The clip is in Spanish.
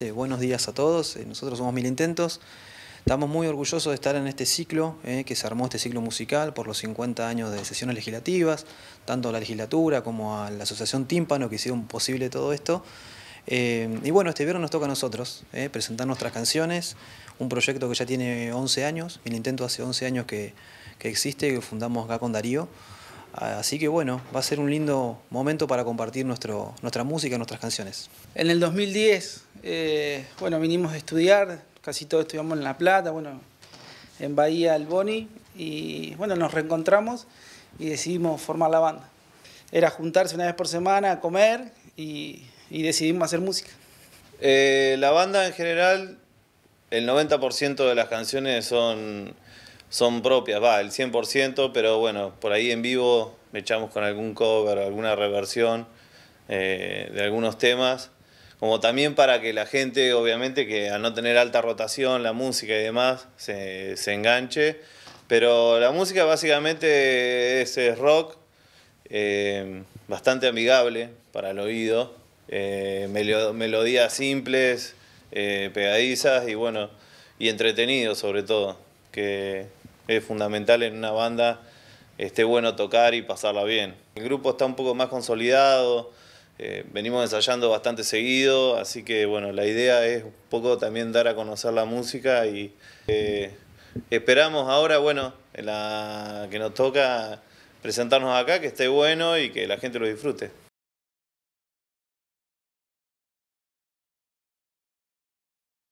Eh, buenos días a todos, eh, nosotros somos Mil Intentos. Estamos muy orgullosos de estar en este ciclo, eh, que se armó este ciclo musical por los 50 años de sesiones legislativas, tanto a la legislatura como a la asociación Tímpano que hicieron posible todo esto. y bueno, este viernes nos toca a nosotros presentar nuestras canciones, un proyecto que ya tiene 11 años, Mil intento hace 11 años que, que existe, que fundamos acá con Darío. Así que bueno, va a ser un lindo momento para compartir nuestro, nuestra música, nuestras canciones. En el 2010, eh, bueno, vinimos a estudiar, casi todos estudiamos en La Plata, bueno, en Bahía, Alboni Boni, y bueno, nos reencontramos y decidimos formar la banda. Era juntarse una vez por semana a comer y, decidimos hacer música. Eh, la banda en general, el 90% de las canciones son son propias, va, el 100%, pero bueno, por ahí en vivo me echamos con algún cover, alguna reversión eh, de algunos temas, como también para que la gente, obviamente, que al no tener alta rotación, la música y demás, se, se enganche, pero la música básicamente es, rock, eh, bastante amigable para el oído, eh, melodías simples, pegadizas y bueno, y entretenido sobre todo. Que, es fundamental en una banda esté bueno tocar y pasarla bien. El grupo está un poco más consolidado, eh, venimos ensayando bastante seguido, así que bueno, la idea es un poco también dar a conocer la música y eh, esperamos ahora, bueno, la que nos toca presentarnos acá, que esté bueno y que la gente lo disfrute.